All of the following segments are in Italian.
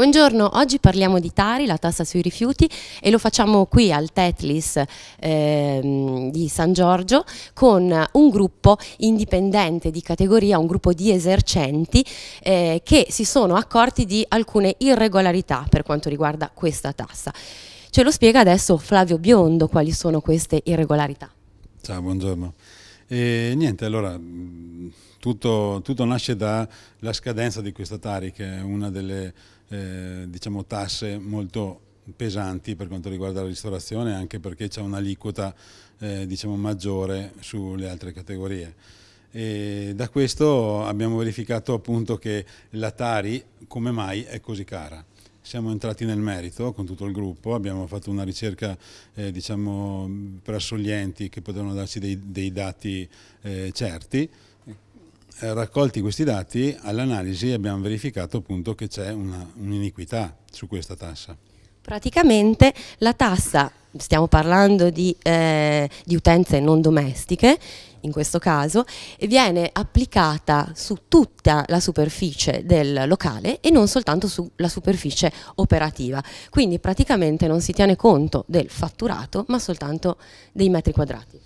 Buongiorno, oggi parliamo di Tari, la tassa sui rifiuti e lo facciamo qui al Tetlis eh, di San Giorgio con un gruppo indipendente di categoria, un gruppo di esercenti eh, che si sono accorti di alcune irregolarità per quanto riguarda questa tassa. Ce lo spiega adesso Flavio Biondo quali sono queste irregolarità. Ciao, buongiorno. E niente, allora tutto, tutto nasce dalla scadenza di questa Tari che è una delle eh, diciamo tasse molto pesanti per quanto riguarda la ristorazione anche perché c'è un'aliquota eh, diciamo maggiore sulle altre categorie. E da questo abbiamo verificato appunto che la Tari come mai è così cara siamo entrati nel merito con tutto il gruppo, abbiamo fatto una ricerca eh, diciamo, presso gli enti che potevano darci dei, dei dati eh, certi eh, raccolti questi dati, all'analisi abbiamo verificato appunto che c'è un'iniquità un su questa tassa. Praticamente la tassa, stiamo parlando di, eh, di utenze non domestiche, in questo caso, viene applicata su tutta la superficie del locale e non soltanto sulla superficie operativa. Quindi praticamente non si tiene conto del fatturato, ma soltanto dei metri quadrati.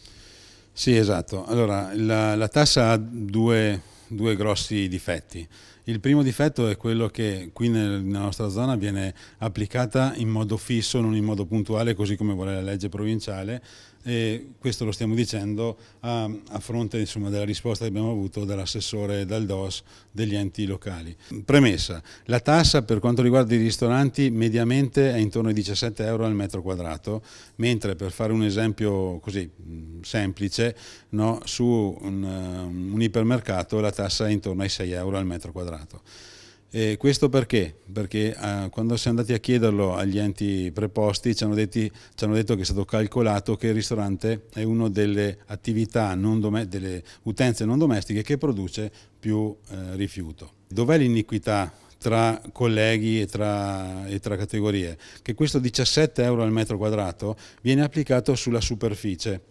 Sì, esatto. Allora, la, la tassa ha due, due grossi difetti. Il primo difetto è quello che qui nel, nella nostra zona viene applicata in modo fisso, non in modo puntuale, così come vuole la legge provinciale, e questo lo stiamo dicendo a, a fronte insomma, della risposta che abbiamo avuto dall'assessore dal DOS degli enti locali. Premessa, la tassa per quanto riguarda i ristoranti mediamente è intorno ai 17 euro al metro quadrato, mentre per fare un esempio così semplice, no, su un, eh, un ipermercato la tassa è intorno ai 6 euro al metro quadrato. E questo perché? Perché eh, quando siamo andati a chiederlo agli enti preposti ci hanno, detti, ci hanno, detto che è stato calcolato che il ristorante è una delle attività, delle utenze non domestiche che produce più eh, rifiuto. Dov'è l'iniquità tra colleghi e tra, e tra, categorie, che questo 17 euro al metro quadrato viene applicato sulla superficie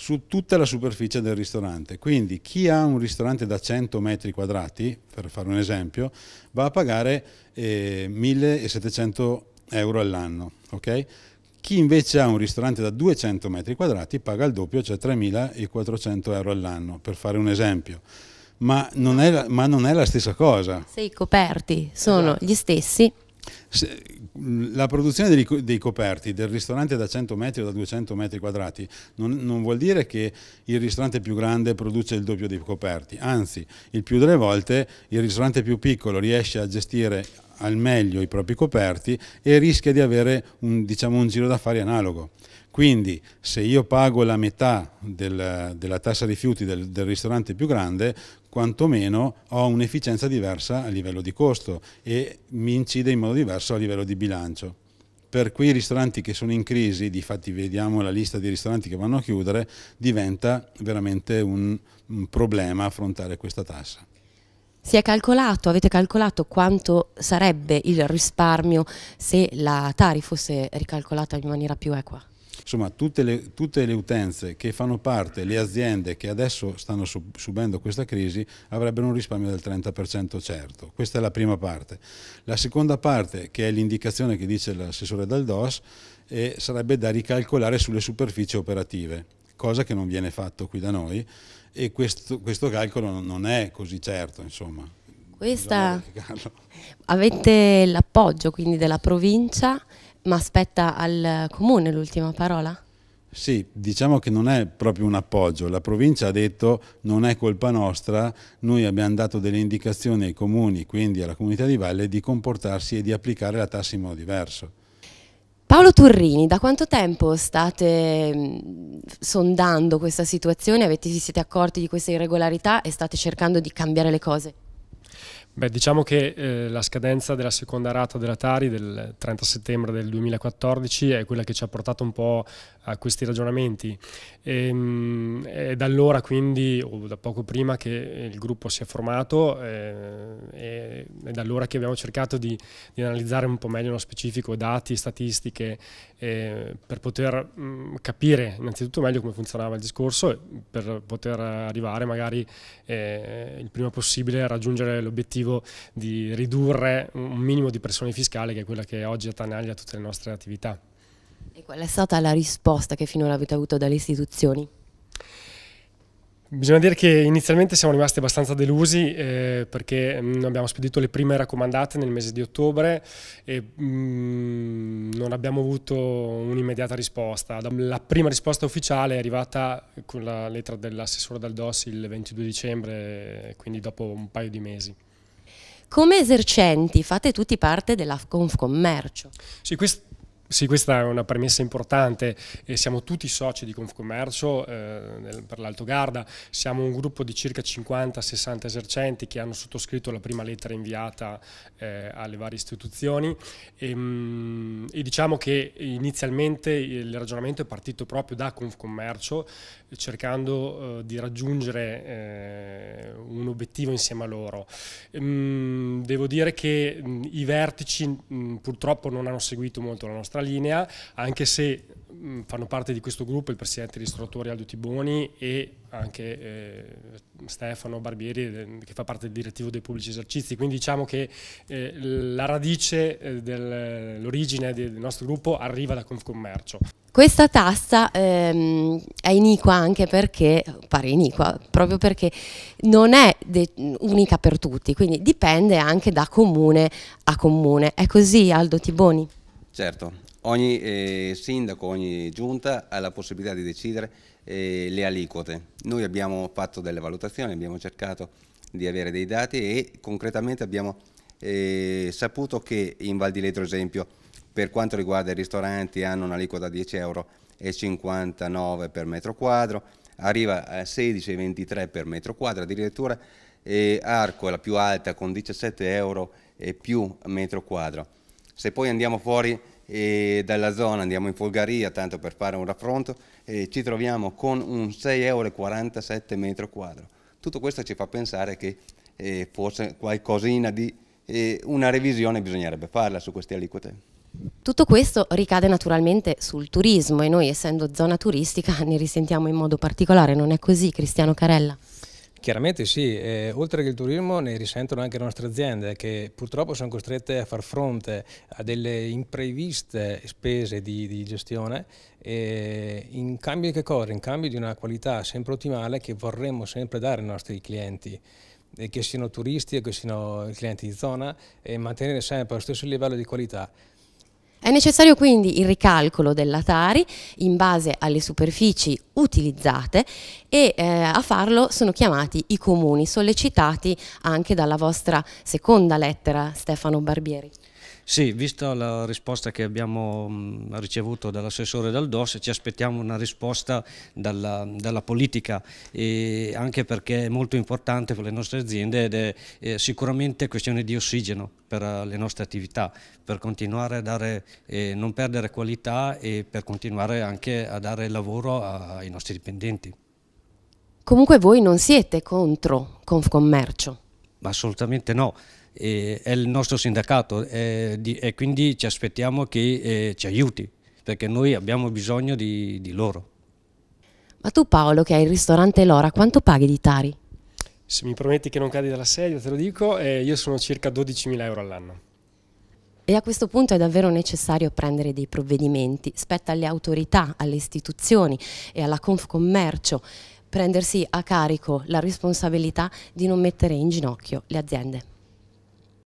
su tutta la superficie del ristorante. Quindi chi ha un ristorante da 100 metri quadrati, per fare un esempio, va a pagare eh, 1.700 euro all'anno. Okay? Chi invece ha un ristorante da 200 metri quadrati paga il doppio, cioè 3.400 euro all'anno, per fare un esempio. Ma non, la, ma non, è la, stessa cosa. Se i coperti sono esatto. gli stessi, la produzione dei, coperti del ristorante da 100 metri o da 200 metri quadrati non, non, vuol dire che il ristorante più grande produce il doppio dei coperti, anzi il più delle volte il ristorante più piccolo riesce a gestire al meglio i propri coperti e rischia di avere un, diciamo, un giro d'affari analogo. Quindi se io pago la metà del, della tassa rifiuti del, del ristorante più grande, quantomeno ho un'efficienza diversa a livello di costo e mi incide in modo diverso a livello di bilancio per quei ristoranti che sono in crisi, di fatti vediamo la lista di ristoranti che vanno a chiudere, diventa veramente un, un problema affrontare questa tassa. Si è calcolato, avete calcolato quanto sarebbe il risparmio se la Tari fosse ricalcolata in maniera più equa? Insomma, tutte le, tutte le utenze che fanno parte, le aziende che adesso stanno subendo questa crisi, avrebbero un risparmio del 30% certo. Questa è la prima parte. La seconda parte, che è l'indicazione che dice l'assessore Daldos, eh, sarebbe da ricalcolare sulle superfici operative cosa che non viene fatto qui da noi e questo, questo calcolo non è così certo, insomma. Questa... Avete l'appoggio quindi della provincia, ma aspetta al comune l'ultima parola? Sì, diciamo che non è proprio un appoggio, la provincia ha detto non è colpa nostra, noi abbiamo dato delle indicazioni ai comuni, quindi alla comunità di Valle, di comportarsi e di applicare la tassa in modo diverso. Paolo Turrini, da quanto tempo state mm, sondando questa situazione? Avete, vi siete accorti di questa irregolarità e state cercando di cambiare le cose? Beh, diciamo che eh, la scadenza della seconda rata della Tari del 30 settembre del 2014 è quella che ci ha portato un po' a questi ragionamenti. E, ehm, è da allora quindi, o da poco prima che il gruppo si è formato, eh, è, è da allora che abbiamo cercato di, di, analizzare un po' meglio nello specifico dati, statistiche, eh, per poter mh, mm, capire innanzitutto meglio come funzionava il discorso e per poter arrivare magari eh, il prima possibile a raggiungere l'obiettivo l'obiettivo di ridurre un minimo di pressione fiscale che è quella che oggi attanaglia tutte le nostre attività. E qual è stata la risposta che finora avete avuto dalle istituzioni? Bisogna dire che inizialmente siamo rimasti abbastanza delusi eh, perché mh, mm, abbiamo spedito le prime raccomandate nel mese di ottobre e mh, mm, non abbiamo avuto un'immediata risposta. La prima risposta ufficiale è arrivata con la lettera dell'assessore Daldossi il 22 dicembre, quindi dopo un paio di mesi. Come esercenti fate tutti parte della Confcommercio? Sì, quest sì, questa è una premessa importante. Eh, siamo tutti soci di Confcommercio eh, per l'Alto Garda, siamo un gruppo di circa 50-60 esercenti che hanno sottoscritto la prima lettera inviata eh, alle varie istituzioni e, ehm, mh, e, diciamo che inizialmente il ragionamento è partito proprio da Confcommercio cercando eh, di raggiungere eh, un obiettivo insieme a loro. Ehm, devo dire che i vertici purtroppo non hanno seguito molto la nostra linea, anche se Mm, fanno parte di questo gruppo il presidente degli istruttori Aldo Tiboni e anche eh, Stefano Barbieri eh, che fa parte del direttivo dei pubblici esercizi, quindi diciamo che eh, la radice, eh, l'origine del nostro gruppo arriva da Confcommercio. Questa tassa ehm, è iniqua anche perché, pare iniqua, proprio perché non è unica per tutti, quindi dipende anche da comune a comune. È così Aldo Tiboni? Certo, Ogni eh, sindaco, ogni giunta ha la possibilità di decidere eh, le aliquote. Noi abbiamo fatto delle valutazioni, abbiamo cercato di avere dei dati e concretamente abbiamo eh, saputo che in Val di Ledro, esempio, per quanto riguarda i ristoranti hanno un'aliquota di 10,59 euro per metro quadro, arriva a 16,23 per metro quadro, addirittura eh, Arco è la più alta con 17 euro e più metro quadro. Se poi andiamo fuori e dalla zona andiamo in Folgaria, tanto per fare un raffronto, e ci troviamo con un 6,47 euro quadro. Tutto questo ci fa pensare che eh, forse qualcosina di eh, una revisione bisognerebbe farla su queste aliquote. Tutto questo ricade naturalmente sul turismo e noi essendo zona turistica ne risentiamo in modo particolare, non è così Cristiano Carella? Chiaramente sì, eh, oltre che il turismo ne risentono anche le nostre aziende che purtroppo sono costrette a far fronte a delle impreviste spese di, di gestione in cambio di che cosa? In cambio di una qualità sempre ottimale che vorremmo sempre dare ai nostri clienti che siano turisti o che siano clienti di zona e mantenere sempre lo stesso livello di qualità. È necessario quindi il ricalcolo dell'Atari in base alle superfici utilizzate e eh, a farlo sono chiamati i comuni, sollecitati anche dalla vostra seconda lettera Stefano Barbieri. Sì, vista la risposta che abbiamo ricevuto dall'assessore Daldos, ci aspettiamo una risposta dalla, dalla politica, anche perché è molto importante per le nostre aziende ed è, è eh, sicuramente questione di ossigeno per eh, le nostre attività, per continuare a dare, eh, non perdere qualità e per continuare anche a dare lavoro a, ai nostri dipendenti. Comunque voi non siete contro Confcommercio? Assolutamente no è il nostro sindacato e quindi ci aspettiamo che eh, ci aiuti perché noi abbiamo bisogno di, di loro. Ma tu Paolo che hai il ristorante Lora, quanto paghi di Tari? Se mi prometti che non cadi dalla sedia, te lo dico, eh, io sono circa 12.000 euro all'anno. E a questo punto è davvero necessario prendere dei provvedimenti. Spetta alle autorità, alle istituzioni e alla Confcommercio prendersi a carico la responsabilità di non mettere in ginocchio le aziende.